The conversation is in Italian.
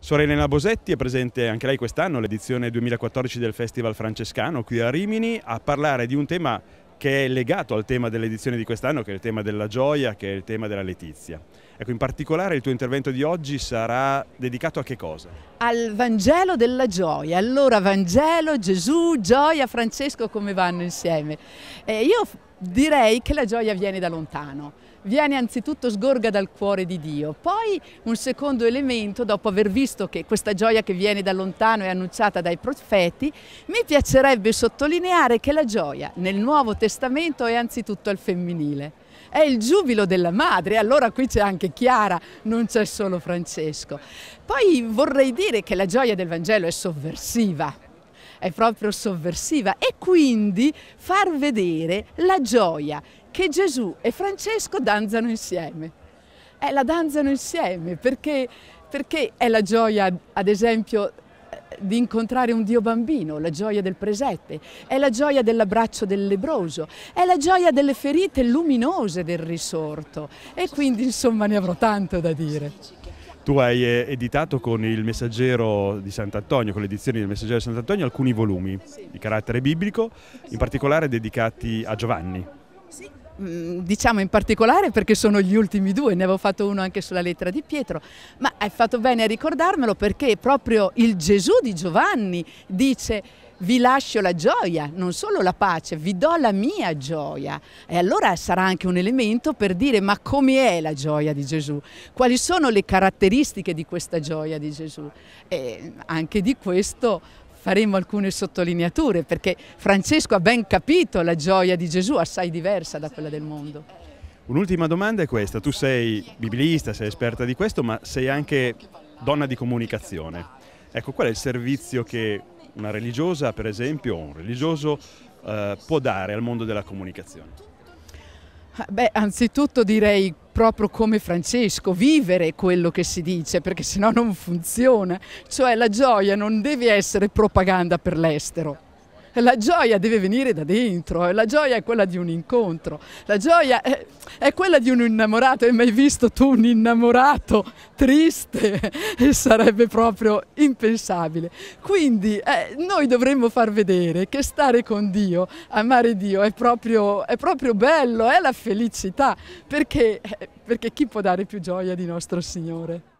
Sorellina Bosetti è presente anche lei quest'anno l'edizione 2014 del Festival Francescano qui a Rimini a parlare di un tema che è legato al tema dell'edizione di quest'anno, che è il tema della gioia, che è il tema della letizia. Ecco, in particolare il tuo intervento di oggi sarà dedicato a che cosa? Al Vangelo della gioia. Allora, Vangelo, Gesù, gioia, Francesco come vanno insieme? Eh, io Direi che la gioia viene da lontano, viene anzitutto sgorga dal cuore di Dio. Poi un secondo elemento, dopo aver visto che questa gioia che viene da lontano è annunciata dai profeti, mi piacerebbe sottolineare che la gioia nel Nuovo Testamento è anzitutto al femminile è il giubilo della madre, allora qui c'è anche Chiara, non c'è solo Francesco. Poi vorrei dire che la gioia del Vangelo è sovversiva, è proprio sovversiva e quindi far vedere la gioia che Gesù e Francesco danzano insieme. Eh, la danzano insieme perché, perché è la gioia, ad esempio, di incontrare un Dio bambino, la gioia del presepe, è la gioia dell'abbraccio del lebroso, è la gioia delle ferite luminose del risorto e quindi insomma ne avrò tanto da dire. Tu hai eh, editato con il Messaggero di Sant'Antonio, con l'edizione del Messaggero di Sant'Antonio, alcuni volumi sì. di carattere biblico, in particolare dedicati a Giovanni. Sì mm, diciamo in particolare perché sono gli ultimi due, ne avevo fatto uno anche sulla lettera di Pietro, ma hai fatto bene a ricordarmelo perché proprio il Gesù di Giovanni dice vi lascio la gioia, non solo la pace, vi do la mia gioia. E allora sarà anche un elemento per dire ma come è la gioia di Gesù? Quali sono le caratteristiche di questa gioia di Gesù? E anche di questo faremo alcune sottolineature perché Francesco ha ben capito la gioia di Gesù assai diversa da quella del mondo. Un'ultima domanda è questa, tu sei biblista, sei esperta di questo, ma sei anche donna di comunicazione. Ecco, qual è il servizio che una religiosa per esempio o un religioso eh, può dare al mondo della comunicazione? Ah, beh, anzitutto direi proprio come Francesco, vivere quello che si dice, perché sennò non funziona. Cioè la gioia non deve essere propaganda per l'estero. La gioia deve venire da dentro, la gioia è quella di un incontro, la gioia è, è quella di un innamorato. Hai mai visto tu un innamorato triste? E sarebbe proprio impensabile. Quindi eh, noi dovremmo far vedere che stare con Dio, amare Dio, è proprio, è proprio bello, è la felicità, perché, eh, perché chi può dare più gioia di nostro Signore?